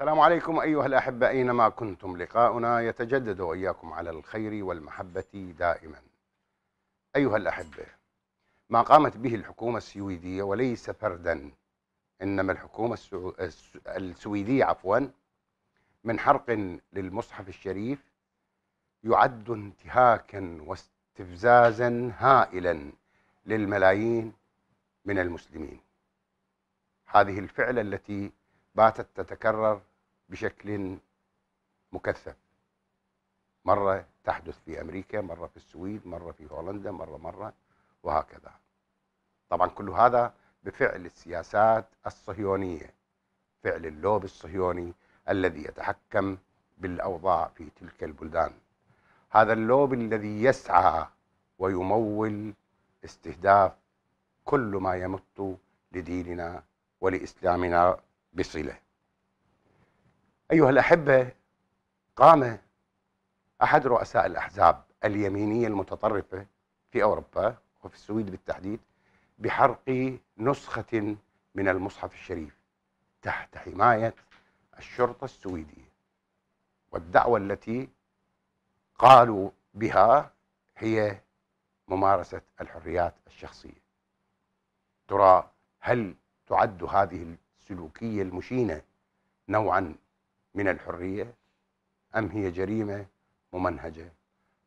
السلام عليكم أيها الأحبة أينما كنتم لقاؤنا يتجدد وإياكم على الخير والمحبة دائما أيها الأحبة ما قامت به الحكومة السويدية وليس فردا إنما الحكومة السو... السويدية عفوا من حرق للمصحف الشريف يعد انتهاكا واستفزازا هائلا للملايين من المسلمين هذه الفعلة التي باتت تتكرر بشكل مكثف مرة تحدث في أمريكا مرة في السويد مرة في هولندا مرة مرة وهكذا طبعا كل هذا بفعل السياسات الصهيونية فعل اللوب الصهيوني الذي يتحكم بالأوضاع في تلك البلدان هذا اللوب الذي يسعى ويمول استهداف كل ما يمت لديننا ولإسلامنا بصلة أيها الأحبة قام أحد رؤساء الأحزاب اليمينية المتطرفة في أوروبا وفي السويد بالتحديد بحرق نسخة من المصحف الشريف تحت حماية الشرطة السويدية والدعوة التي قالوا بها هي ممارسة الحريات الشخصية ترى هل تعد هذه السلوكية المشينة نوعا من الحريه ام هي جريمه ممنهجه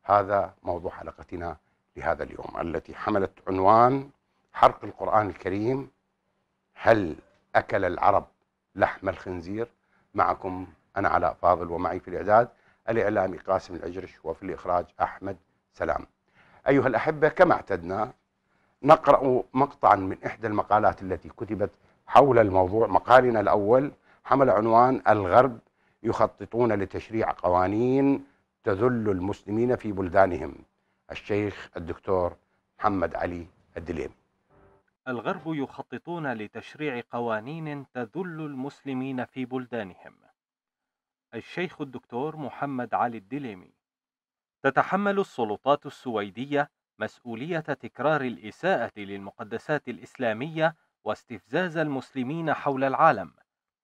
هذا موضوع حلقتنا لهذا اليوم التي حملت عنوان حرق القران الكريم هل اكل العرب لحم الخنزير معكم انا علاء فاضل ومعي في الاعداد الاعلامي قاسم العجرش وفي الاخراج احمد سلام ايها الاحبه كما اعتدنا نقرا مقطعا من احدى المقالات التي كتبت حول الموضوع مقالنا الاول حمل عنوان الغرب يخططون لتشريع قوانين تذل المسلمين في بلدانهم الشيخ الدكتور محمد علي الدليمي الغرب يخططون لتشريع قوانين تذل المسلمين في بلدانهم الشيخ الدكتور محمد علي الدليمي تتحمل السلطات السويدية مسؤولية تكرار الإساءة للمقدسات الإسلامية واستفزاز المسلمين حول العالم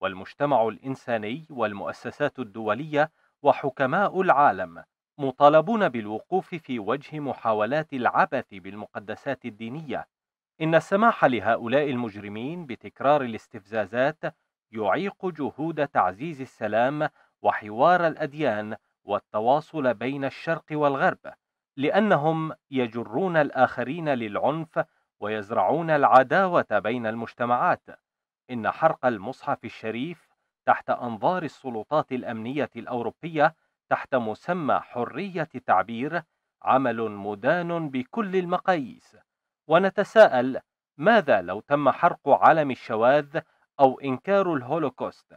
والمجتمع الإنساني والمؤسسات الدولية وحكماء العالم مطالبون بالوقوف في وجه محاولات العبث بالمقدسات الدينية إن السماح لهؤلاء المجرمين بتكرار الاستفزازات يعيق جهود تعزيز السلام وحوار الأديان والتواصل بين الشرق والغرب لأنهم يجرون الآخرين للعنف ويزرعون العداوة بين المجتمعات إن حرق المصحف الشريف تحت أنظار السلطات الأمنية الأوروبية تحت مسمى حرية التعبير عمل مدان بكل المقاييس، ونتساءل ماذا لو تم حرق علم الشواذ أو إنكار الهولوكوست؟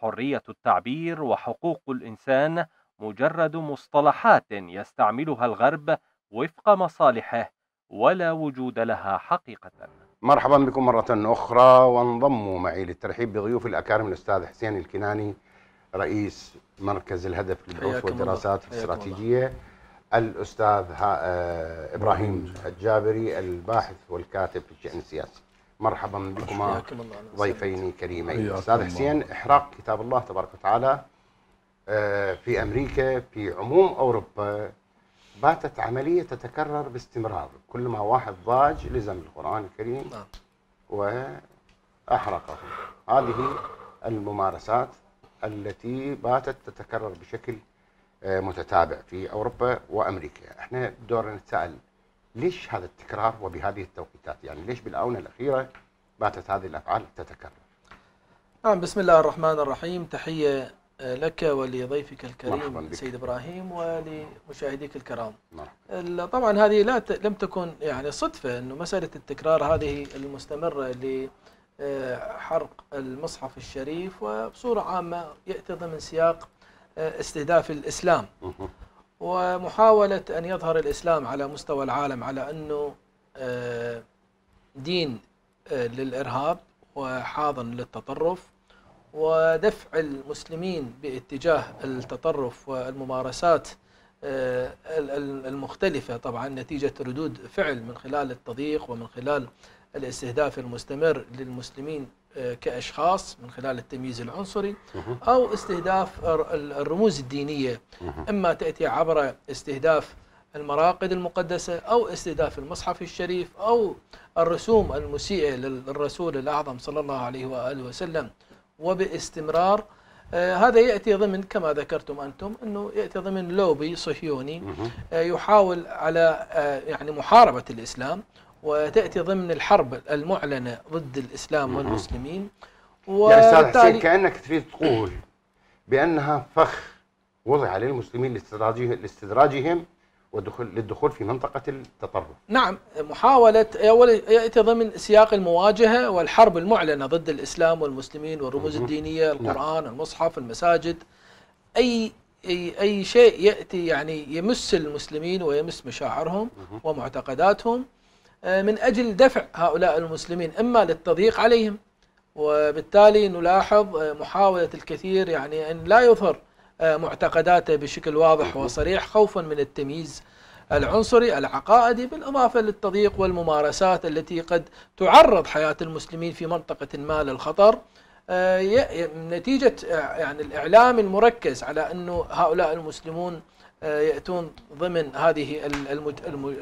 حرية التعبير وحقوق الإنسان مجرد مصطلحات يستعملها الغرب وفق مصالحه ولا وجود لها حقيقة. مرحبا بكم مرة أخرى وانضموا معي للترحيب بضيوف الأكارم الأستاذ حسين الكناني رئيس مركز الهدف للبحوث والدراسات الاستراتيجية الأستاذ آه، إبراهيم الجابري الباحث والكاتب في الشأن السياسي مرحبا بكما ضيفين كريمين أستاذ حسين إحراق كتاب الله تبارك وتعالى آه، في أمريكا في عموم أوروبا باتت عملية تتكرر باستمرار كل ما واحد ضاج لزم القرآن الكريم نعم. وأحرقه هذه الممارسات التي باتت تتكرر بشكل آه، متتابع في أوروبا وأمريكا احنا دورنا نتساءل ليش هذا التكرار وبهذه التوقيتات يعني ليش بالآونة الأخيرة باتت هذه الأفعال تتكرر نعم بسم الله الرحمن الرحيم تحية لك ولضيفك الكريم سيد ابراهيم ولمشاهديك الكرام. نعم. طبعا هذه لا ت... لم تكن يعني صدفه انه مساله التكرار هذه المستمره لحرق آه، المصحف الشريف وبصوره عامه ياتي ضمن سياق آه، استهداف الاسلام. ومحاوله ان يظهر الاسلام على مستوى العالم على انه آه، دين للارهاب وحاضن للتطرف ودفع المسلمين باتجاه التطرف والممارسات آه، المختلفة طبعا نتيجة ردود فعل من خلال التضييق ومن خلال الاستهداف المستمر للمسلمين آه، كأشخاص من خلال التمييز العنصري أو استهداف الرموز الدينية إما تأتي عبر استهداف المراقد المقدسة أو استهداف المصحف الشريف أو الرسوم المسيئة للرسول الأعظم صلى الله عليه وآله وسلم وباستمرار آه، هذا ياتي ضمن كما ذكرتم انتم انه ياتي ضمن لوبي صهيوني آه، يحاول على آه، يعني محاربه الاسلام وتاتي ضمن الحرب المعلنه ضد الاسلام والمسلمين يعني استاذ حسين كانك تريد تقول بانها فخ وضع للمسلمين لاستدراجهم ودخول للدخول في منطقة التطرف نعم محاولة يأتي ضمن سياق المواجهة والحرب المعلنة ضد الإسلام والمسلمين والرموز الدينية نعم. القرآن نعم. المصحف المساجد أي أي, أي شيء يأتي يعني يمس المسلمين ويمس مشاعرهم ومعتقداتهم آه، من أجل دفع هؤلاء المسلمين إما للتضييق عليهم وبالتالي نلاحظ آه، محاولة الكثير يعني أن لا يظهر آه، معتقداته بشكل واضح وصريح خوفا من التمييز العنصري العقائدي بالإضافة للتضييق والممارسات التي قد تعرض حياة المسلمين في منطقة ما للخطر آه، نتيجة آه، يعني الإعلام المركز على أنه هؤلاء المسلمون يأتون ضمن هذه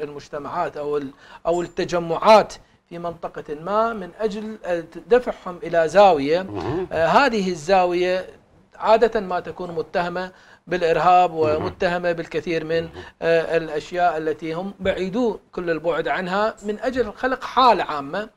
المجتمعات أو أو التجمعات في منطقة ما من أجل دفعهم إلى زاوية هذه الزاوية عادة ما تكون متهمة بالإرهاب ومتهمة بالكثير من آه، الأشياء التي هم بعيدوا كل البعد عنها من أجل خلق حالة عامة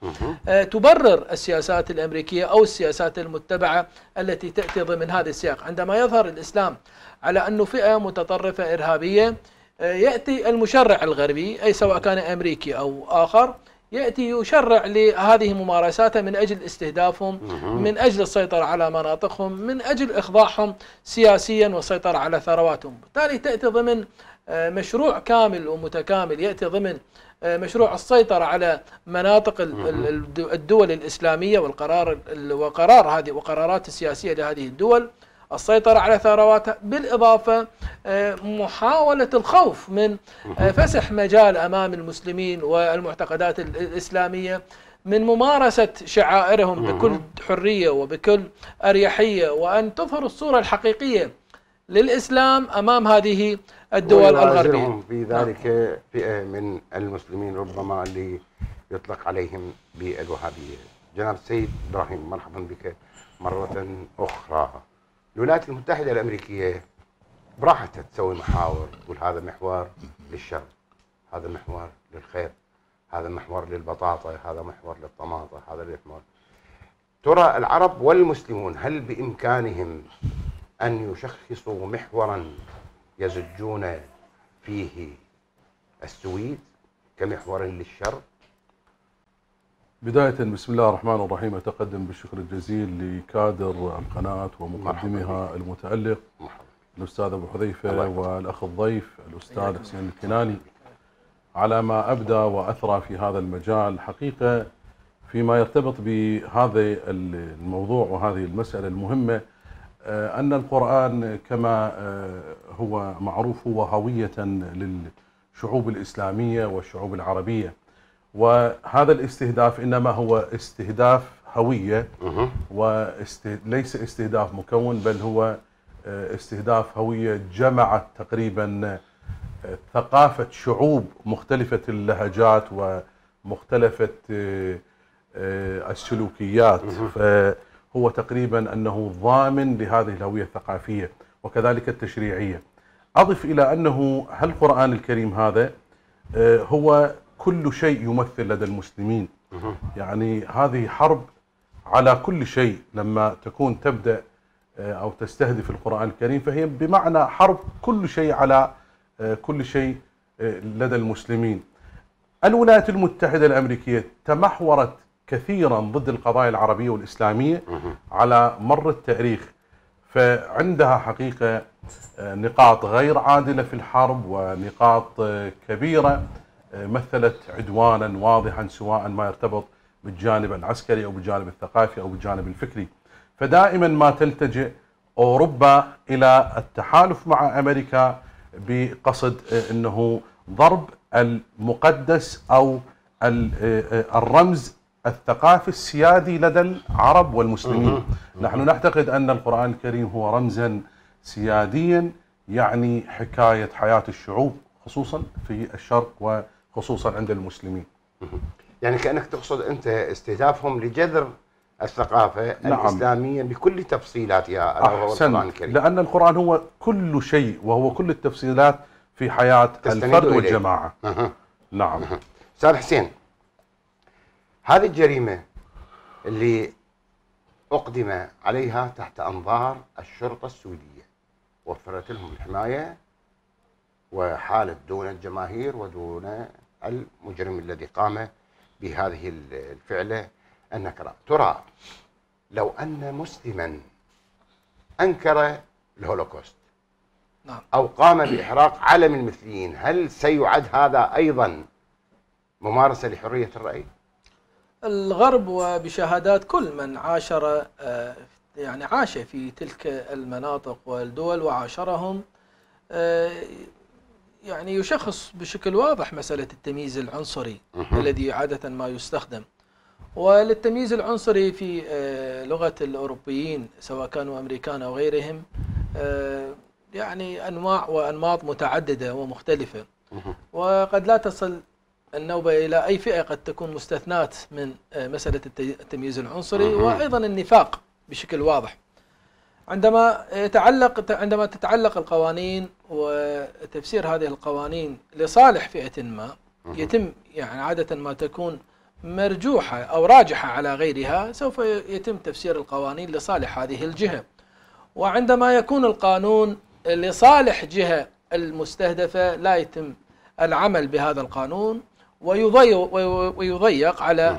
آه، تبرر السياسات الأمريكية أو السياسات المتبعة التي تأتي ضمن هذا السياق عندما يظهر الإسلام على أنه فئة متطرفة إرهابية آه، يأتي المشرع الغربي أي سواء كان أمريكي أو آخر يأتي يشرع لهذه ممارساته من أجل استهدافهم من أجل السيطرة على مناطقهم من أجل إخضاعهم سياسيا والسيطرة على ثرواتهم بالتالي تأتي ضمن آه، مشروع كامل ومتكامل يأتي ضمن آه، مشروع السيطرة على مناطق الدول الإسلامية والقرار وقرار هذه وقرارات السياسية لهذه الدول السيطرة على ثرواتها بالإضافة آه، محاولة الخوف من آه، فسح مجال أمام المسلمين والمعتقدات الإسلامية من ممارسة شعائرهم بكل حرية وبكل أريحية وأن تظهر الصورة الحقيقية للإسلام أمام هذه الدول الغربية في نعم. ذلك فئة من المسلمين ربما اللي يطلق عليهم بالوهابية جناب السيد إبراهيم مرحبا بك مرة أخرى الولايات المتحده الامريكيه براحتها تسوي محاور تقول هذا محور للشر هذا محور للخير هذا محور للبطاطا هذا محور للطماطه هذا محور ترى العرب والمسلمون هل بامكانهم ان يشخصوا محورا يزجون فيه السويد كمحور للشر بداية بسم الله الرحمن الرحيم أتقدم بالشكر الجزيل لكادر القناة ومقدمها المتألق الأستاذ أبو حذيفة والأخ الضيف الأستاذ حسين الكناني على ما أبدى وأثرى في هذا المجال حقيقة فيما يرتبط بهذا الموضوع وهذه المسألة المهمة آه، أن القرآن كما آه، هو معروف هو هوية للشعوب الإسلامية والشعوب العربية وهذا الاستهداف انما هو استهداف هويه وليس استهداف مكون بل هو آه، استهداف هويه جمعت تقريبا آه، ثقافه شعوب مختلفه اللهجات ومختلفه آه، السلوكيات فهو تقريبا انه ضامن لهذه الهويه الثقافيه وكذلك التشريعيه. اضف الى انه هل القران الكريم هذا هو كل شيء يمثل لدى المسلمين يعني هذه حرب على كل شيء لما تكون تبدأ آه، أو تستهدف القرآن الكريم فهي بمعنى حرب كل شيء على آه، كل شيء آه، لدى المسلمين الولايات المتحدة الأمريكية تمحورت كثيرا ضد القضايا العربية والإسلامية على مر التاريخ فعندها حقيقة نقاط غير عادلة في الحرب ونقاط كبيرة مثلت عدوانا واضحا سواء ما يرتبط بالجانب العسكري او بالجانب الثقافي او بالجانب الفكري. فدائما ما تلتجئ اوروبا الى التحالف مع امريكا بقصد آه، انه ضرب المقدس او آه، الرمز الثقافي السيادي لدى العرب والمسلمين نحن نعتقد أن القرآن الكريم هو رمزا سياديا يعني حكاية حياة الشعوب خصوصا في الشرق و خصوصا عند المسلمين يعني كأنك تقصد أنت استهدافهم لجذر الثقافة نعم. الإسلامية بكل تفصيلاتها يا القرآن الكريم لأن القرآن هو كل شيء وهو كل التفصيلات في حياة الفرد إليه. والجماعة أه. نعم أستاذ أه. حسين هذه الجريمة اللي أقدم عليها تحت أنظار الشرطة السورية وفرت لهم الحماية وحالت دون الجماهير ودون المجرم الذي قام بهذه الفعلة النكرة ترى لو أن مسلما أنكر الهولوكوست نعم. أو قام بإحراق علم المثليين هل سيعد هذا أيضا ممارسة لحرية الرأي؟ الغرب وبشهادات كل من عاشر آه، يعني عاش في تلك المناطق والدول وعاشرهم آه، يعني يشخص بشكل واضح مسألة التمييز العنصري الذي عادة ما يستخدم وللتمييز العنصري في آه، لغة الأوروبيين سواء كانوا أمريكان أو غيرهم آه، يعني أنواع وأنماط متعددة ومختلفة وقد لا تصل النوبة إلى أي فئة قد تكون مستثنات من آه، مسألة التمييز العنصري وأيضا النفاق بشكل واضح عندما يتعلق عندما تتعلق القوانين وتفسير هذه القوانين لصالح فئة ما يتم يعني عادة ما تكون مرجوحة أو راجحة على غيرها سوف يتم تفسير القوانين لصالح هذه الجهة وعندما يكون القانون لصالح جهة المستهدفة لا يتم العمل بهذا القانون ويضيق, ويضيق على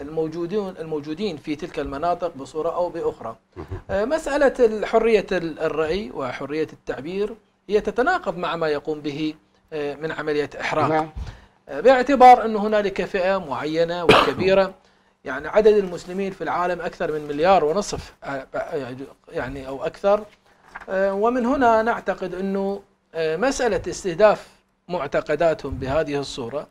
الموجودون الموجودين في تلك المناطق بصوره او باخرى. آه، مساله حريه الراي وحريه التعبير هي تتناقض مع ما يقوم به آه، من عمليه احراق. نعم. آه، باعتبار ان هنالك فئه معينه وكبيره يعني عدد المسلمين في العالم اكثر من مليار ونصف يعني-, يعني او اكثر ومن هنا نعتقد انه مساله استهداف معتقداتهم بهذه الصوره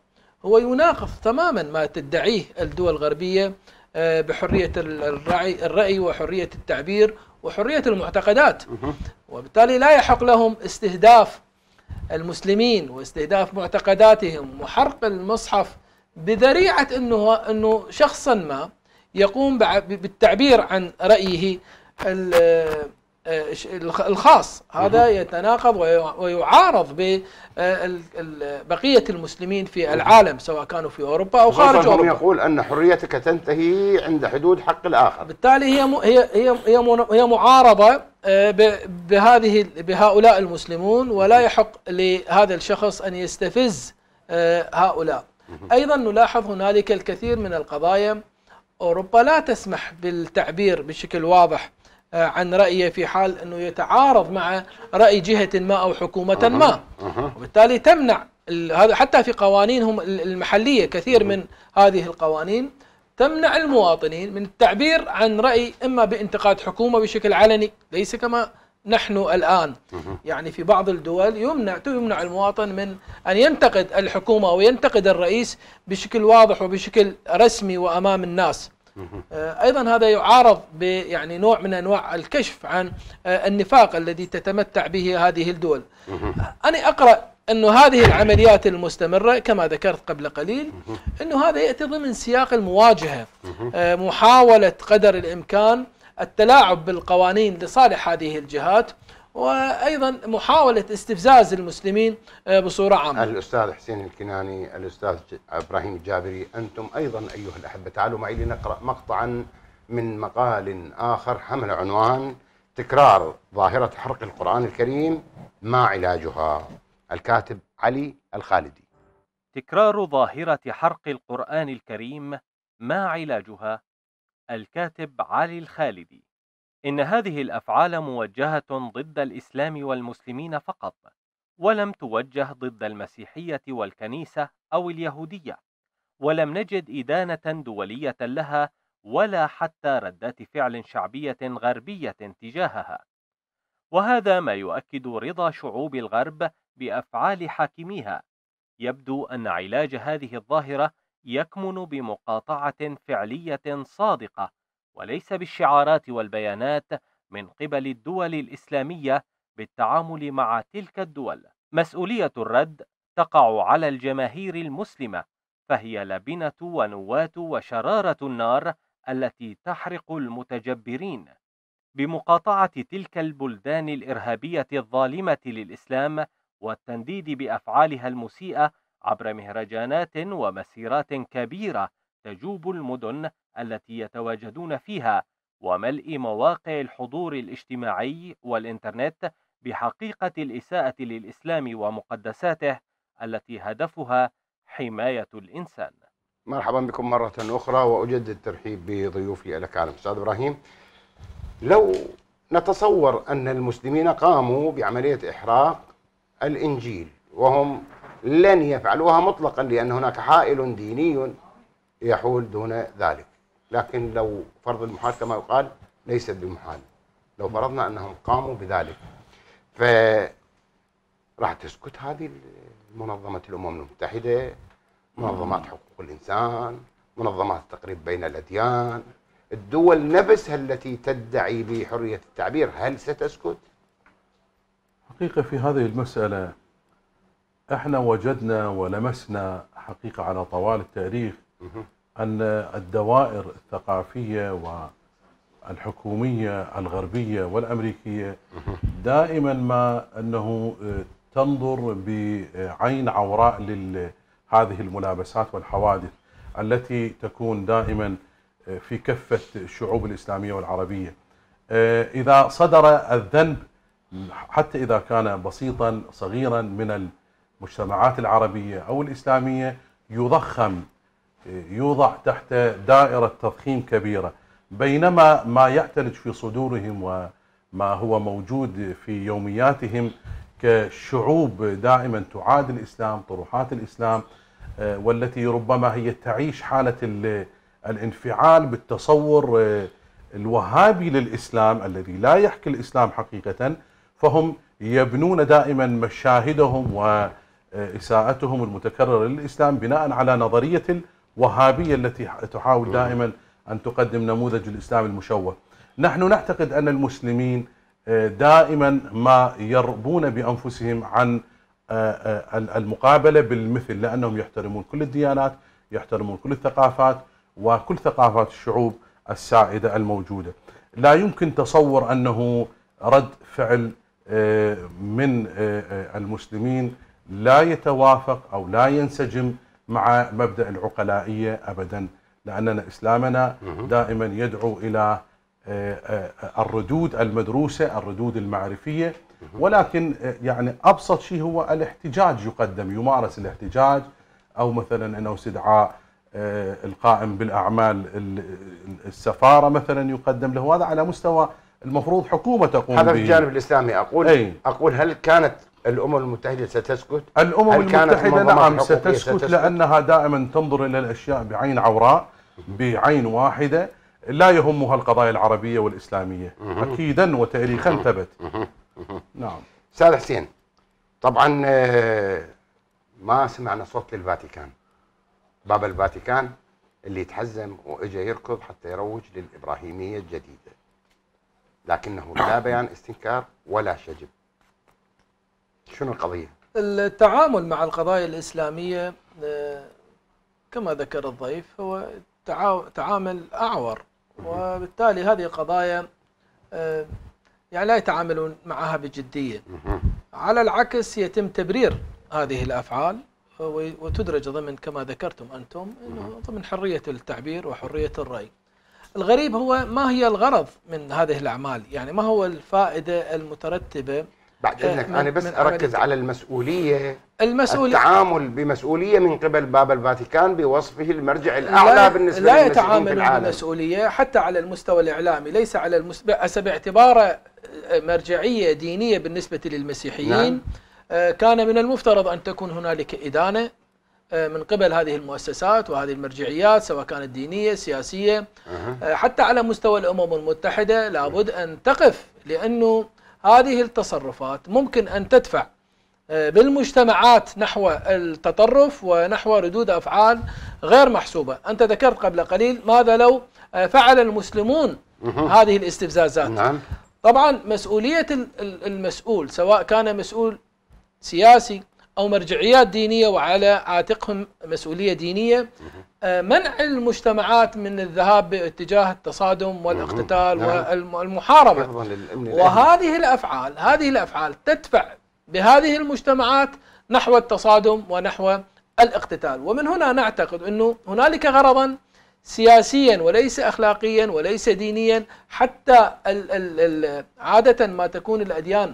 هو يناقض تماما ما تدعيه الدول الغربية آه، بحرية الرأي, الرأي وحرية التعبير وحرية المعتقدات وبالتالي لا يحق لهم استهداف المسلمين واستهداف معتقداتهم وحرق المصحف بذريعة أنه, أنه شخصا ما يقوم بالتعبير عن رأيه الخاص هذا يتناقض ويعارض ببقية المسلمين في العالم سواء كانوا في أوروبا أو خارج أوروبا يقول أن حريتك تنتهي عند حدود حق الآخر بالتالي هي هي هي هي معارضة آه، بهذه بهؤلاء المسلمون ولا يحق لهذا الشخص أن يستفز آه، هؤلاء أيضا نلاحظ هنالك الكثير من القضايا أوروبا لا تسمح بالتعبير بشكل واضح آه، عن رأيه في حال أنه يتعارض مع رأي جهة ما أو حكومة ما وبالتالي تمنع هذا حتى في قوانينهم المحلية كثير من هذه القوانين تمنع المواطنين من التعبير عن رأي إما بانتقاد حكومة بشكل علني ليس كما نحن الآن يعني في بعض الدول يمنع يمنع المواطن من أن ينتقد الحكومة وينتقد الرئيس بشكل واضح وبشكل رسمي وأمام الناس آه، ايضا هذا يعارض بيعني نوع من انواع الكشف عن آه، النفاق الذي تتمتع به هذه الدول. انا اقرا انه هذه العمليات المستمره كما ذكرت قبل قليل انه هذا ياتي ضمن سياق المواجهه آه، محاوله قدر الامكان التلاعب بالقوانين لصالح هذه الجهات وايضا محاوله استفزاز المسلمين آه، بصوره عامه. الاستاذ حسين الكناني، الاستاذ ابراهيم الجابري، انتم ايضا ايها الاحبه تعالوا معي لنقرا مقطعا من مقال اخر حمل عنوان تكرار ظاهره حرق القران الكريم ما علاجها؟ الكاتب علي الخالدي. تكرار ظاهره حرق القران الكريم ما علاجها؟ الكاتب علي الخالدي إن هذه الأفعال موجهة ضد الإسلام والمسلمين فقط، ولم توجه ضد المسيحية والكنيسة أو اليهودية، ولم نجد إدانة دولية لها ولا حتى ردات فعل شعبية غربية تجاهها. وهذا ما يؤكد رضا شعوب الغرب بأفعال حاكميها. يبدو أن علاج هذه الظاهرة يكمن بمقاطعة فعلية صادقة وليس بالشعارات والبيانات من قبل الدول الإسلامية بالتعامل مع تلك الدول. مسؤولية الرد تقع على الجماهير المسلمة، فهي لبنة ونواة وشرارة النار التي تحرق المتجبرين. بمقاطعة تلك البلدان الإرهابية الظالمة للإسلام والتنديد بأفعالها المسيئة عبر مهرجانات ومسيرات كبيرة تجوب المدن التي يتواجدون فيها وملء مواقع الحضور الاجتماعي والإنترنت بحقيقة الإساءة للإسلام ومقدساته التي هدفها حماية الإنسان مرحبا بكم مرة أخرى وأجدد الترحيب بضيوفي على أستاذ إبراهيم لو نتصور أن المسلمين قاموا بعملية إحراق الإنجيل وهم لن يفعلوها مطلقا لأن هناك حائل ديني يحول دون ذلك لكن لو فرض المحال كما يقال ليس بمحال لو فرضنا انهم قاموا بذلك ف راح تسكت هذه منظمه الامم المتحده منظمات حقوق الانسان منظمات التقريب بين الاديان الدول نفسها التي تدعي بحريه التعبير هل ستسكت؟ حقيقه في هذه المساله احنا وجدنا ولمسنا حقيقه على طوال التاريخ أن الدوائر الثقافية والحكومية الغربية والأمريكية دائما ما أنه آه، تنظر بعين عوراء لهذه الملابسات والحوادث التي تكون دائما آه، في كفة الشعوب الإسلامية والعربية آه، إذا صدر الذنب حتى إذا كان بسيطا صغيرا من المجتمعات العربية أو الإسلامية يضخم يوضع تحت دائرة تضخيم كبيرة بينما ما يعتلج في صدورهم وما هو موجود في يومياتهم كشعوب دائما تعاد الإسلام طروحات الإسلام آه، والتي ربما هي تعيش حالة الانفعال بالتصور آه، الوهابي للإسلام الذي لا يحكي الإسلام حقيقة فهم يبنون دائما مشاهدهم وإساءتهم المتكررة للإسلام بناء على نظرية وهابية التي تحاول دائما أن تقدم نموذج الإسلام المشوه نحن نعتقد أن المسلمين آه، دائما ما يربون بأنفسهم عن آه، آه، المقابلة بالمثل لأنهم يحترمون كل الديانات يحترمون كل الثقافات وكل ثقافات الشعوب السائدة الموجودة لا يمكن تصور أنه رد فعل من المسلمين لا يتوافق أو لا ينسجم مع مبدا العقلائيه ابدا لاننا اسلامنا دائما يدعو الى آه، آه، الردود المدروسه، الردود المعرفيه ولكن آه، يعني ابسط شيء هو الاحتجاج يقدم يمارس الاحتجاج او مثلا انه استدعاء القائم بالاعمال السفاره مثلا يقدم له هذا على مستوى المفروض حكومه تقوم هذا في الجانب الاسلامي اقول أي. اقول هل كانت الامم المتحده ستسكت؟ الامم المتحده نعم ستسكت, ستسكت لانها دائما تنظر الى الاشياء بعين عوراء بعين واحده لا يهمها القضايا العربيه والاسلاميه اكيدا وتاريخا ثبت نعم استاذ حسين طبعا آه، ما سمعنا صوت للفاتيكان باب الفاتيكان اللي تحزم واجا يركض حتى يروج للابراهيميه الجديده لكنه لا بيان استنكار ولا شجب شنو القضية؟ التعامل مع القضايا الإسلامية آه، كما ذكر الضيف هو تعامل أعور وبالتالي هذه القضايا آه، يعني لا يتعاملون معها بجدية على العكس يتم تبرير هذه الأفعال وتدرج ضمن كما ذكرتم أنتم ضمن حرية التعبير وحرية الرأي الغريب هو ما هي الغرض من هذه الأعمال يعني ما هو الفائدة المترتبة بعد آه، اذنك انا بس اركز على المسؤوليه المسؤوليه التعامل بمسؤوليه من قبل باب الفاتيكان بوصفه المرجع الاعلى لا بالنسبه لا يتعامل بالمسؤوليه حتى على المستوى الاعلامي ليس على المس... باعتباره آه، مرجعيه دينيه بالنسبه للمسيحيين نعم. آه، كان من المفترض ان تكون هنالك ادانه من قبل هذه المؤسسات وهذه المرجعيات سواء كانت دينيه سياسيه أه. حتى على مستوى الامم المتحده لابد ان تقف لانه هذه التصرفات ممكن أن تدفع آه، بالمجتمعات نحو التطرف ونحو ردود أفعال غير محسوبة أنت ذكرت قبل قليل ماذا لو آه، فعل المسلمون هذه الاستفزازات نعم. طبعا مسؤولية المسؤول سواء كان مسؤول سياسي أو مرجعيات دينية وعلى عاتقهم مسؤولية دينية آه، منع المجتمعات من الذهاب باتجاه التصادم والاقتتال نعم. والمحاربة وهذه الأفعال هذه الأفعال تدفع بهذه المجتمعات نحو التصادم ونحو الاقتتال ومن هنا نعتقد أنه هنالك غرضا سياسيا وليس أخلاقيا وليس دينيا حتى عادة ما تكون الأديان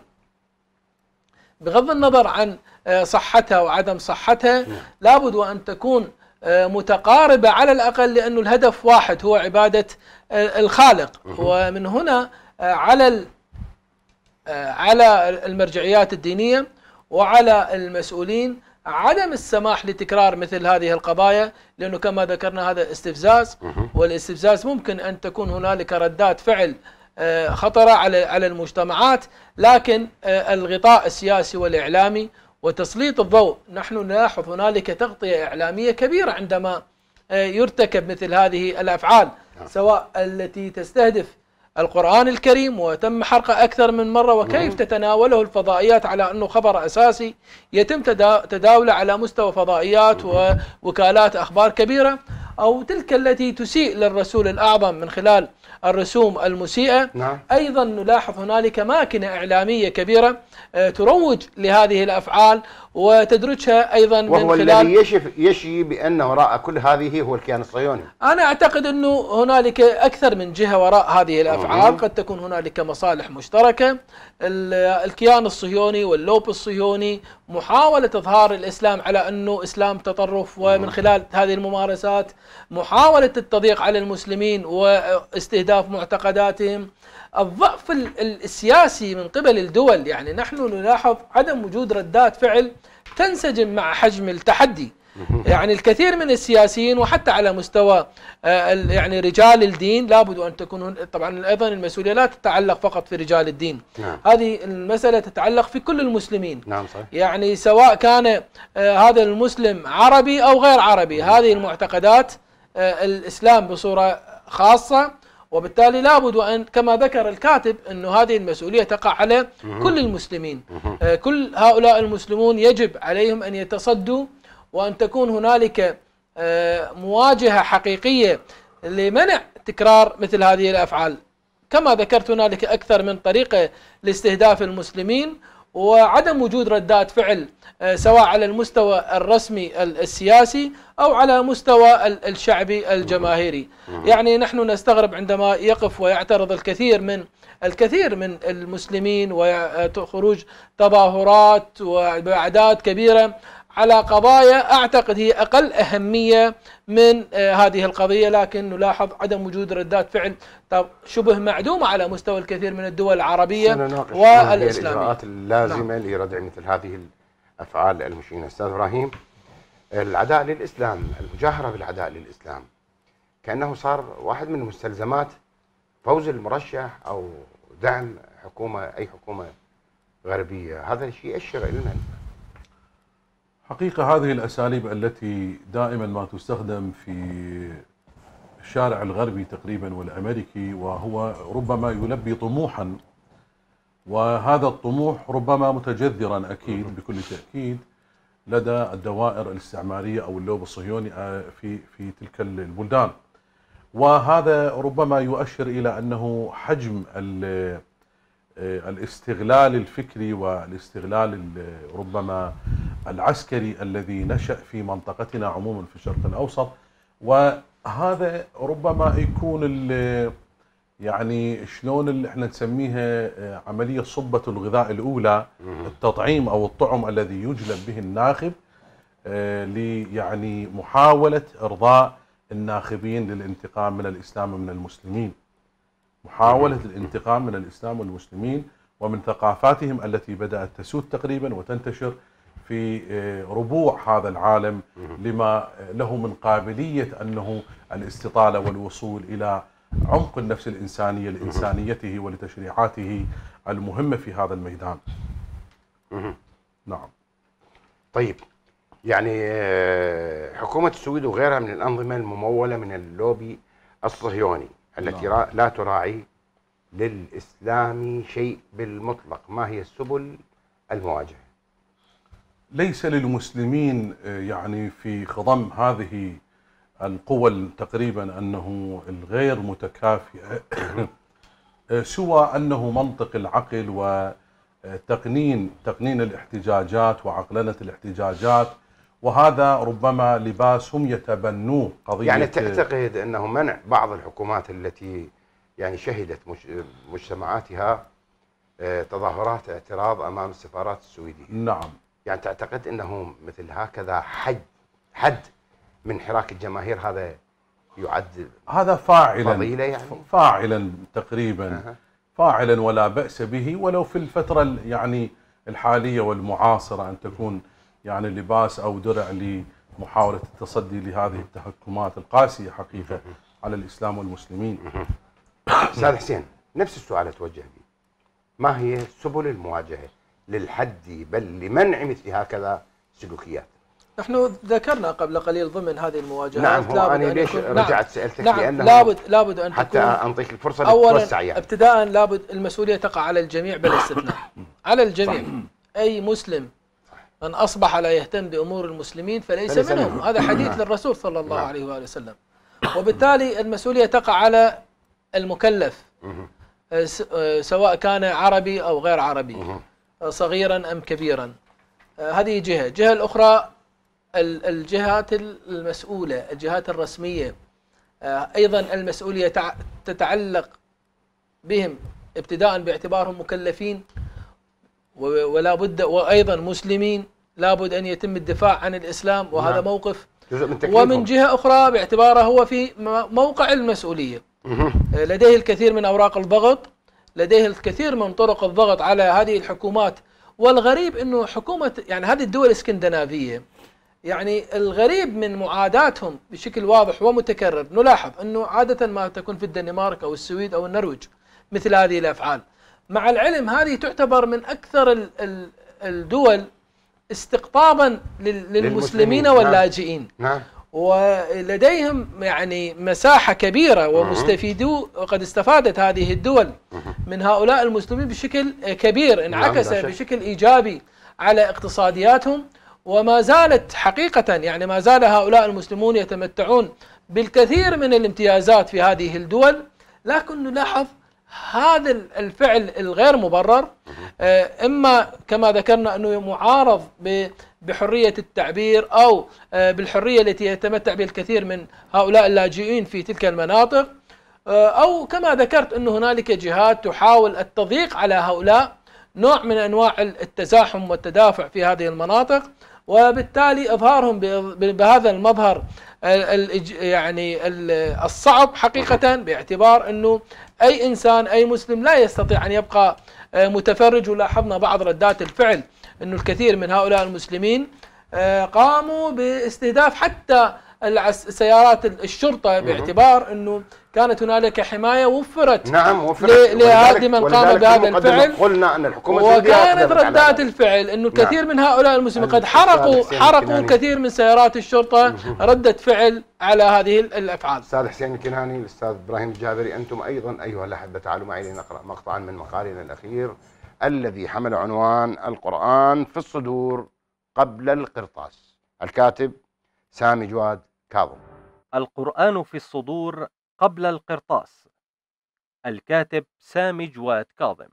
بغض النظر عن آه، صحتها وعدم صحتها نعم. لابد وأن تكون آه، متقاربة على الأقل لأن الهدف واحد هو عبادة آه، الخالق ومن هنا على على المرجعيات الدينية وعلى المسؤولين عدم السماح لتكرار مثل هذه القضايا لأنه كما ذكرنا هذا استفزاز والاستفزاز ممكن أن تكون هنالك ردات فعل خطرة على على المجتمعات لكن الغطاء السياسي والإعلامي وتسليط الضوء نحن نلاحظ هنالك تغطية إعلامية كبيرة عندما آه، يرتكب مثل هذه الأفعال نعم. سواء التي تستهدف القرآن الكريم وتم حرقه أكثر من مرة وكيف نعم. تتناوله الفضائيات على أنه خبر أساسي يتم تداوله على مستوى فضائيات نعم. ووكالات أخبار كبيرة أو تلك التي تسيء للرسول الأعظم من خلال الرسوم المسيئة أيضا نلاحظ هنالك ماكنة إعلامية كبيرة آه، تروج لهذه الافعال وتدرجها ايضا وهو من خلال الذي يشف يشي بان وراء كل هذه هو الكيان الصهيوني. انا اعتقد انه هنالك اكثر من جهه وراء هذه الافعال، قد تكون هنالك مصالح مشتركه. الكيان الصهيوني واللوب الصهيوني محاوله اظهار الاسلام على انه اسلام تطرف ومن خلال هذه الممارسات محاوله التضييق على المسلمين واستهداف معتقداتهم. الضعف السياسي من قبل الدول يعني نحن نلاحظ عدم وجود ردات فعل تنسجم مع حجم التحدي يعني الكثير من السياسيين وحتى على مستوى آه، يعني رجال الدين لابد ان تكون طبعا ايضا المسؤوليه لا تتعلق فقط في رجال الدين نعم. هذه المساله تتعلق في كل المسلمين نعم صحيح. يعني سواء كان آه، هذا المسلم عربي او غير عربي هذه المعتقدات آه، الاسلام بصوره خاصه وبالتالي لابد وان كما ذكر الكاتب انه هذه المسؤوليه تقع على كل المسلمين آه، كل هؤلاء المسلمون يجب عليهم ان يتصدوا وان تكون هنالك آه، مواجهه حقيقيه لمنع تكرار مثل هذه الافعال كما ذكرت هنالك اكثر من طريقه لاستهداف المسلمين وعدم وجود ردات فعل آه، سواء على المستوى الرسمي السياسي او على مستوى الشعبي الجماهيري يعني نحن نستغرب عندما يقف ويعترض الكثير من الكثير من المسلمين وخروج تظاهرات وبعدات كبيره على قضايا أعتقد هي أقل أهمية من آه، هذه القضية لكن نلاحظ عدم وجود ردات فعل شبه معدومة على مستوى الكثير من الدول العربية والإسلامية الإجراءات اللازمة نعم. لردع مثل هذه الأفعال المشينة أستاذ إبراهيم العداء للإسلام المجاهرة بالعداء للإسلام كأنه صار واحد من مستلزمات فوز المرشح أو دعم حكومة أي حكومة غربية هذا الشيء يأشر لنا حقيقة هذه الأساليب التي دائما ما تستخدم في الشارع الغربي تقريبا والأمريكي وهو ربما يلبي طموحا وهذا الطموح ربما متجذرا أكيد بكل تأكيد لدى الدوائر الاستعمارية أو اللوب الصهيوني آه، في في تلك البلدان وهذا ربما يؤشر إلى أنه حجم آه، الاستغلال الفكري والاستغلال ربما العسكري الذي نشأ في منطقتنا عموما في الشرق الأوسط وهذا ربما يكون يعني شلون اللي احنا نسميها آه، عملية صبة الغذاء الأولى التطعيم أو الطعم الذي يجلب به الناخب آه، ليعني محاولة إرضاء الناخبين للانتقام من الإسلام ومن المسلمين محاولة الانتقام من الإسلام والمسلمين ومن ثقافاتهم التي بدأت تسود تقريبا وتنتشر في آه، ربوع هذا العالم لما له من قابلية أنه الاستطالة والوصول إلى عمق النفس الإنسانية لإنسانيته ولتشريعاته المهمة في هذا الميدان نعم طيب يعني آه، حكومة السويد وغيرها من الأنظمة الممولة من اللوبي الصهيوني التي نعم. لا تراعي للإسلام شيء بالمطلق ما هي السبل المواجهة ليس للمسلمين آه، يعني في خضم هذه القوى تقريبا أنه الغير متكافئة آه، سوى أنه منطق العقل وتقنين آه، تقنين الاحتجاجات وعقلنة الاحتجاجات وهذا ربما لباس هم يتبنوه قضية يعني تعتقد أنه منع بعض الحكومات التي يعني شهدت مجتمعاتها تظاهرات اعتراض أمام السفارات السويدية نعم يعني تعتقد انه مثل هكذا حد حد من حراك الجماهير هذا يعد هذا فاعلا فضيلة يعني فاعلا تقريبا فاعلا ولا بأس به ولو في الفترة يعني الحالية والمعاصرة أن تكون يعني لباس أو درع لمحاولة التصدي لهذه التهكمات القاسية حقيقة على الإسلام والمسلمين أستاذ حسين نفس السؤال أتوجه به ما هي سبل المواجهة للحد بل لمنع مثل هكذا سلوكيات نحن ذكرنا قبل قليل ضمن هذه المواجهات نعم هو لابد أنا ليش نعم رجعت سألتك نعم لأنه لابد لابد أن حتى أنطيك الفرصة أولا يعني ابتداء لابد المسؤولية تقع على الجميع بلا استثناء على الجميع أي مسلم من أصبح لا يهتم بأمور المسلمين فليس, فليس منهم هذا حديث نعم. للرسول صلى الله نعم. عليه وآله وسلم وبالتالي المسؤولية تقع على المكلف سواء كان عربي أو غير عربي صغيرا أم كبيرا آه، هذه جهة الجهة الأخرى الجهات المسؤولة الجهات الرسمية آه، أيضا المسؤولية تتعلق بهم ابتداء باعتبارهم مكلفين ولا بد وأيضا مسلمين لابد أن يتم الدفاع عن الإسلام وهذا نعم. موقف جزء من ومن جهة أخرى باعتباره هو في موقع المسؤولية آه، لديه الكثير من أوراق الضغط لديه الكثير من طرق الضغط على هذه الحكومات والغريب انه حكومه يعني هذه الدول الاسكندنافيه يعني الغريب من معاداتهم بشكل واضح ومتكرر نلاحظ انه عاده ما تكون في الدنمارك او السويد او النرويج مثل هذه الافعال مع العلم هذه تعتبر من اكثر الدول استقطابا للمسلمين نعم. واللاجئين نعم ولديهم يعني مساحة كبيرة ومستفيدو وقد استفادت هذه الدول من هؤلاء المسلمين بشكل كبير نعم، انعكس نعم، بشكل ايجابي على اقتصادياتهم وما زالت حقيقة يعني ما زال هؤلاء المسلمون يتمتعون بالكثير من الامتيازات في هذه الدول لكن نلاحظ هذا الفعل الغير مبرر آه، اما كما ذكرنا انه معارض بحريه التعبير او آه، بالحريه التي يتمتع بها الكثير من هؤلاء اللاجئين في تلك المناطق آه، أو كما ذكرت أن هنالك جهات تحاول التضييق على هؤلاء نوع من أنواع التزاحم والتدافع في هذه المناطق وبالتالي إظهارهم بهذا المظهر يعني الصعب حقيقة باعتبار أنه أي إنسان أي مسلم لا يستطيع أن يبقى آه، متفرج ولاحظنا بعض ردات الفعل أنه الكثير من هؤلاء المسلمين آه، قاموا باستهداف حتى سيارات الشرطه باعتبار انه كانت هنالك حمايه وفرت نعم وفرت لهذا من قام بهذا الفعل قلنا ان الحكومه وكانت ردات الفعل انه الكثير نعم. من هؤلاء المسلمين قد حرقوا حرقوا كثير من سيارات الشرطه رده فعل على هذه الافعال. استاذ حسين الكناني، الاستاذ ابراهيم الجابري، انتم ايضا ايها الاحبه تعالوا معي لنقرا مقطعا من مقالنا الاخير الذي حمل عنوان القران في الصدور قبل القرطاس. الكاتب سامي جواد كاظم. القران في الصدور قبل القرطاس الكاتب سامي جواد كاظم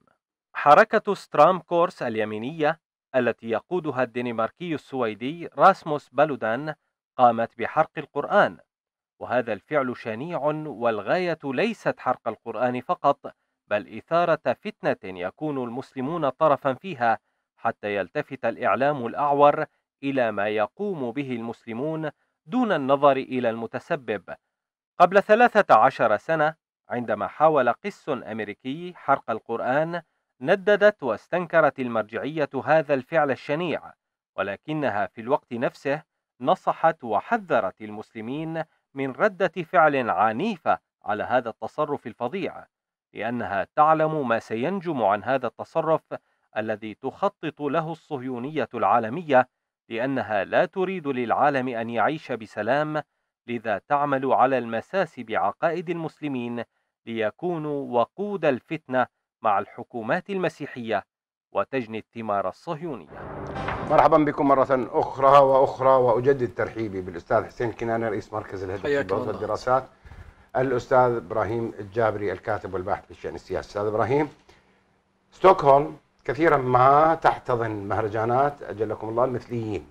حركة سترام كورس اليمينية التي يقودها الدنماركي السويدي راسموس بالودان قامت بحرق القرآن وهذا الفعل شنيع والغاية ليست حرق القرآن فقط بل إثارة فتنة يكون المسلمون طرفا فيها حتى يلتفت الإعلام الأعور إلى ما يقوم به المسلمون دون النظر إلى المتسبب قبل 13 سنة عندما حاول قس أمريكي حرق القرآن نددت واستنكرت المرجعية هذا الفعل الشنيع ولكنها في الوقت نفسه نصحت وحذرت المسلمين من ردة فعل عنيفة على هذا التصرف الفظيع لأنها تعلم ما سينجم عن هذا التصرف الذي تخطط له الصهيونية العالمية لأنها لا تريد للعالم أن يعيش بسلام لذا تعمل على المساس بعقائد المسلمين ليكونوا وقود الفتنة مع الحكومات المسيحية وتجني الثمار الصهيونية مرحبا بكم مرة أخرى وأخرى وأجدد ترحيبي بالأستاذ حسين كنانه رئيس مركز الهدف والدراسات الأستاذ إبراهيم الجابري الكاتب والباحث في الشأن السياسي أستاذ إبراهيم ستوكهولم كثيرا ما تحتضن مهرجانات أجلكم الله المثليين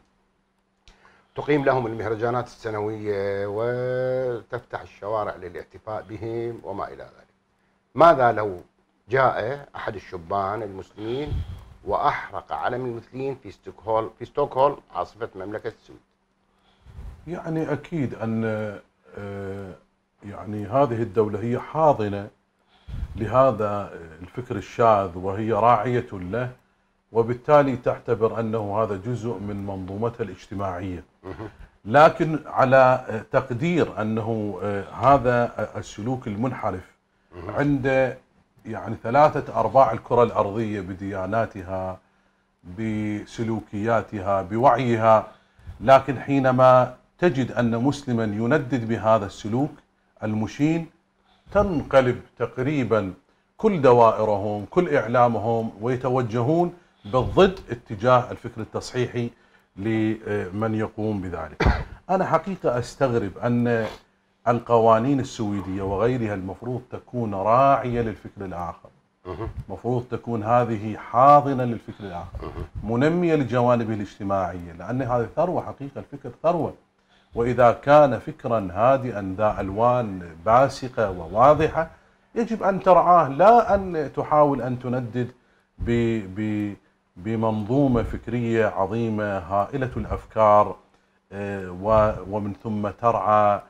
تقيم لهم المهرجانات السنوية وتفتح الشوارع للاحتفاء بهم وما إلى ذلك ماذا لو جاء أحد الشبان المسلمين وأحرق علم المثليين في ستوكهولم في ستوكهولم عاصفة مملكة السويد يعني أكيد أن آه، يعني هذه الدولة هي حاضنة لهذا آه، الفكر الشاذ وهي راعية له وبالتالي تعتبر أنه هذا جزء من منظومتها الاجتماعية لكن على تقدير أنه آه، هذا السلوك المنحرف عند يعني ثلاثة أرباع الكرة الأرضية بدياناتها بسلوكياتها بوعيها لكن حينما تجد أن مسلما يندد بهذا السلوك المشين تنقلب تقريبا كل دوائرهم كل إعلامهم ويتوجهون بالضد اتجاه الفكر التصحيحي لمن يقوم بذلك أنا حقيقة أستغرب أن القوانين السويدية وغيرها المفروض تكون راعية للفكر الآخر مفروض تكون هذه حاضنة للفكر الآخر منمية لجوانبه الاجتماعية لأن هذه ثروة حقيقة الفكر ثروة وإذا كان فكرا هادئا ذا ألوان باسقة وواضحة يجب أن ترعاه لا أن تحاول أن تندد ب بمنظومة فكرية عظيمة هائلة الأفكار آه، ومن ثم ترعى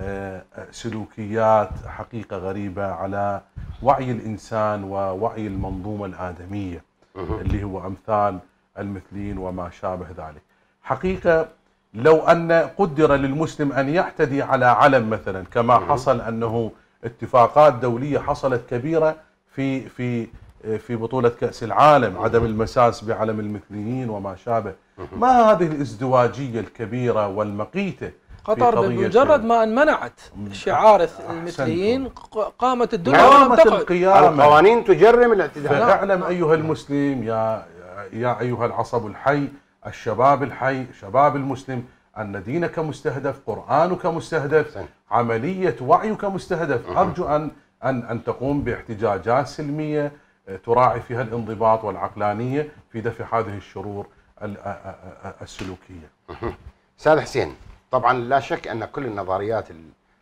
آه، سلوكيات حقيقة غريبة على وعي الإنسان ووعي المنظومة الآدمية اللي هو أمثال المثلين وما شابه ذلك حقيقة لو أن قدر للمسلم أن يعتدي على علم مثلا كما حصل أنه اتفاقات دولية حصلت كبيرة في في في بطولة كأس العالم عدم المساس بعلم المثليين وما شابه ما هذه الازدواجية الكبيرة والمقيتة قطر بمجرد ما ان منعت شعار المثليين قامت الدنيا قامت القيامة القوانين تجرم الاعتداء نعم. فاعلم ايها المسلم يا يا ايها العصب الحي الشباب الحي شباب المسلم أن دينك مستهدف قرآنك مستهدف عملية وعيك مستهدف أرجو أن أن أن تقوم باحتجاجات سلمية تراعي فيها الانضباط والعقلانيه في دفع هذه الشرور السلوكيه. استاذ حسين طبعا لا شك ان كل النظريات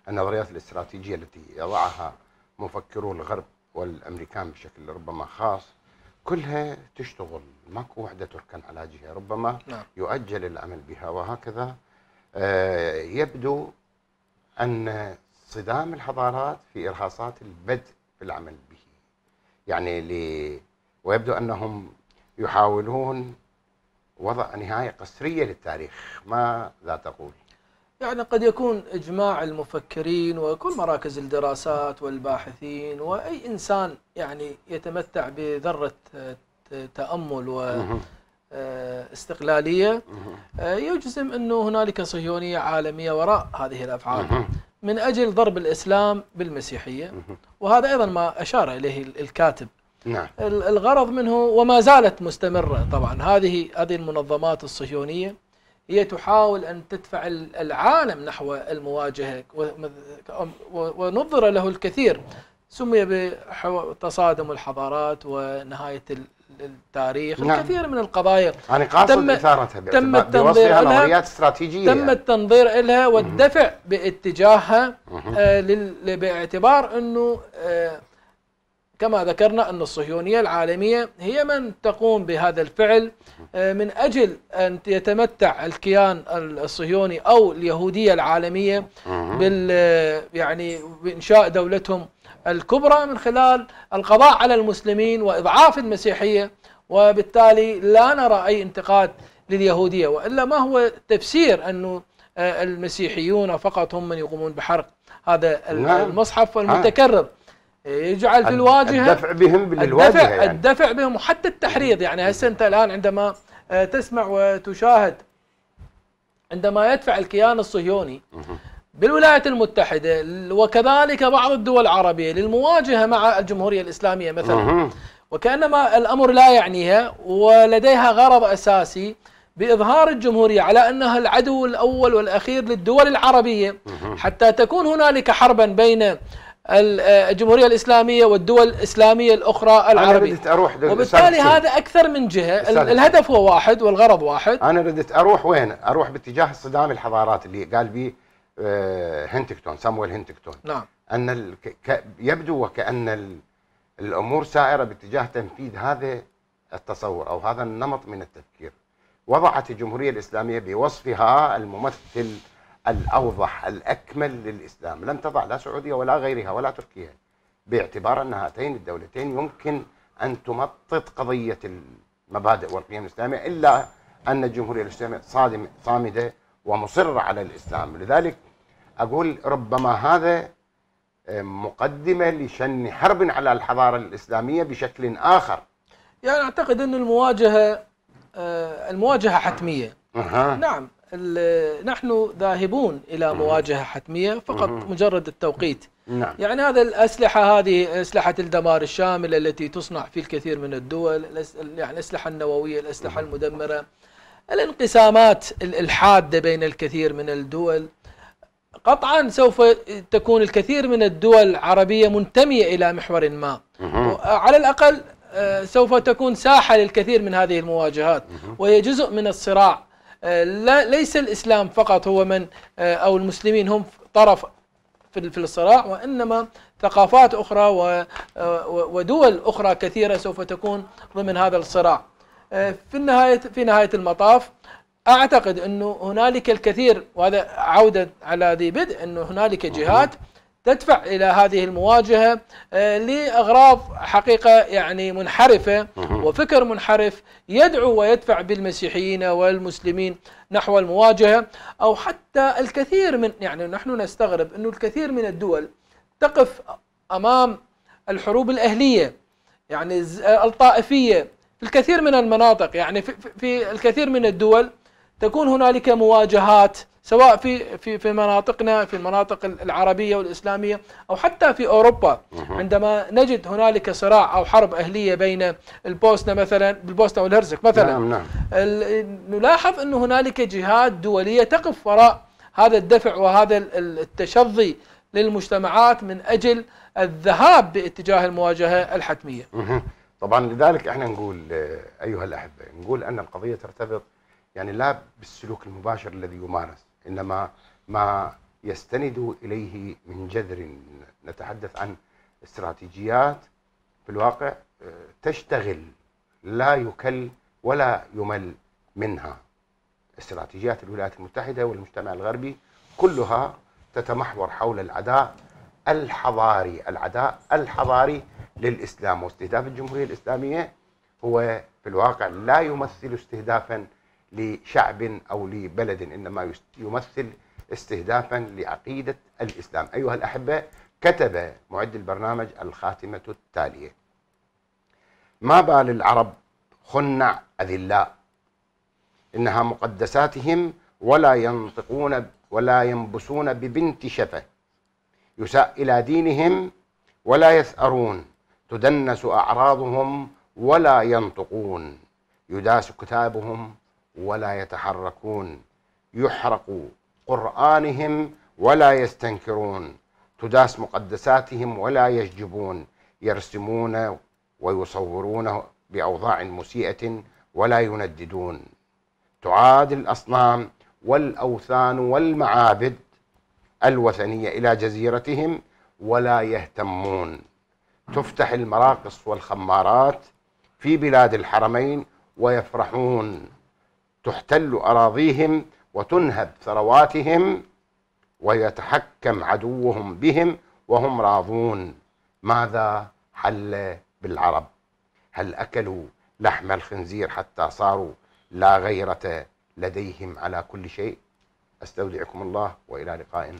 النظريات الاستراتيجيه التي يضعها مفكرو الغرب والامريكان بشكل ربما خاص كلها تشتغل ماكو وحده تركن على جهه ربما نعم. يؤجل العمل بها وهكذا آه، يبدو ان صدام الحضارات في ارهاصات البدء العمل بها يعني ل ويبدو انهم يحاولون وضع نهايه قسريه للتاريخ، ماذا تقول؟ يعني قد يكون اجماع المفكرين وكل مراكز الدراسات والباحثين واي انسان يعني يتمتع بذره تامل و استقلاليه آه، يجزم انه هنالك صهيونيه عالميه وراء هذه الافعال من أجل ضرب الإسلام بالمسيحية وهذا أيضا ما أشار إليه الكاتب نعم. الغرض منه وما زالت مستمرة طبعا هذه هذه المنظمات الصهيونية هي تحاول أن تدفع العالم نحو المواجهة ونظر له الكثير سمي بتصادم الحضارات ونهاية التاريخ نعم. الكثير من القضايا يعني قاصد تم اثارتها تم التنظير لها استراتيجيه تم التنظير لها والدفع باتجاهها آه باعتبار انه آه كما ذكرنا أن الصهيونية العالمية هي من تقوم بهذا الفعل آه، من أجل أن يتمتع الكيان الصهيوني أو اليهودية العالمية بال آه، يعني بإنشاء دولتهم الكبرى من خلال القضاء على المسلمين واضعاف المسيحيه وبالتالي لا نرى اي انتقاد لليهوديه والا ما هو تفسير انه آه، المسيحيون فقط هم من يقومون بحرق هذا نعم. المصحف المتكرر يجعل في الواجهه الدفع بهم بالواجهه الدفع, يعني. الدفع بهم وحتى التحريض يعني هسه انت الان عندما آه، تسمع وتشاهد عندما يدفع الكيان الصهيوني بالولايات المتحدة وكذلك بعض الدول العربية للمواجهة مع الجمهورية الإسلامية مثلا وكأنما الأمر لا يعنيها ولديها غرض أساسي بإظهار الجمهورية على أنها العدو الأول والأخير للدول العربية حتى تكون هنالك حربا بين آه، الجمهورية الإسلامية والدول الإسلامية الأخرى العربية أنا أروح وبالتالي هذا أكثر من جهة الهدف هو واحد والغرض واحد أنا ردت أروح وين؟ أروح باتجاه الصدام الحضارات اللي قال بيه آه، هنتكتون سامويل هنتكتون نعم ان يبدو وكان الامور سائره باتجاه تنفيذ هذا التصور او هذا النمط من التفكير وضعت الجمهوريه الاسلاميه بوصفها الممثل الاوضح الاكمل للاسلام لم تضع لا سعوديه ولا غيرها ولا تركيا باعتبار ان هاتين الدولتين يمكن ان تمطط قضيه المبادئ والقيم الاسلاميه الا ان الجمهوريه الاسلاميه صادمه صامده ومصره على الاسلام لذلك اقول ربما هذا آه، مقدمه لشن حرب على الحضاره الاسلاميه بشكل اخر. يعني اعتقد ان المواجهه آه، المواجهه حتميه. أه. نعم نحن ذاهبون الى مواجهه حتميه فقط أه. مجرد التوقيت. نعم. يعني هذا الاسلحه هذه اسلحه الدمار الشامله التي تصنع في الكثير من الدول يعني الاسلحه النوويه، الاسلحه المدمره، الانقسامات الحاده بين الكثير من الدول قطعا سوف تكون الكثير من الدول العربية منتمية إلى محور ما على الأقل آه، سوف تكون ساحة للكثير من هذه المواجهات وهي جزء من الصراع آه، لا ليس الإسلام فقط هو من آه، أو المسلمين هم طرف في الصراع وإنما ثقافات أخرى ودول أخرى كثيرة سوف تكون ضمن هذا الصراع في النهاية في نهاية المطاف اعتقد انه هنالك الكثير وهذا عوده على ذي بدء انه هنالك جهات تدفع الى هذه المواجهه آه، لاغراض حقيقه يعني منحرفه وفكر منحرف يدعو ويدفع بالمسيحيين والمسلمين نحو المواجهه او حتى الكثير من يعني نحن نستغرب انه الكثير من الدول تقف امام الحروب الاهليه يعني الطائفيه في الكثير من المناطق يعني في, في الكثير من الدول تكون هنالك مواجهات سواء في في في مناطقنا في المناطق العربيه والاسلاميه او حتى في اوروبا عندما نجد هنالك صراع او حرب اهليه بين البوسنه مثلا بالبوسنه والهرزك مثلا نعم نعم نلاحظ انه هنالك جهات دوليه تقف وراء هذا الدفع وهذا التشظي للمجتمعات من اجل الذهاب باتجاه المواجهه الحتميه. طبعا لذلك احنا نقول آه، ايها الاحبه نقول ان القضيه ترتبط يعني لا بالسلوك المباشر الذي يمارس انما ما يستند اليه من جذر نتحدث عن استراتيجيات في الواقع آه، تشتغل لا يكل ولا يمل منها استراتيجيات الولايات المتحده والمجتمع الغربي كلها تتمحور حول العداء الحضاري العداء الحضاري للاسلام واستهداف الجمهوريه الاسلاميه هو في الواقع لا يمثل استهدافا لشعب أو لبلد إنما يمثل استهدافا لعقيدة الإسلام أيها الأحبة كتب معد البرنامج الخاتمة التالية ما بال العرب خنع أذلاء إنها مقدساتهم ولا ينطقون ولا ينبسون ببنت شفة يساء إلى دينهم ولا يثأرون تدنس أعراضهم ولا ينطقون يداس كتابهم ولا يتحركون يحرق قرآنهم ولا يستنكرون تداس مقدساتهم ولا يشجبون يرسمون ويصورون بأوضاع مسيئة ولا ينددون تعاد الأصنام والأوثان والمعابد الوثنية إلى جزيرتهم ولا يهتمون تفتح المراقص والخمارات في بلاد الحرمين ويفرحون تحتل أراضيهم وتنهب ثرواتهم ويتحكم عدوهم بهم وهم راضون ماذا حل بالعرب هل أكلوا لحم الخنزير حتى صاروا لا غيرة لديهم على كل شيء استودعكم الله والى لقاء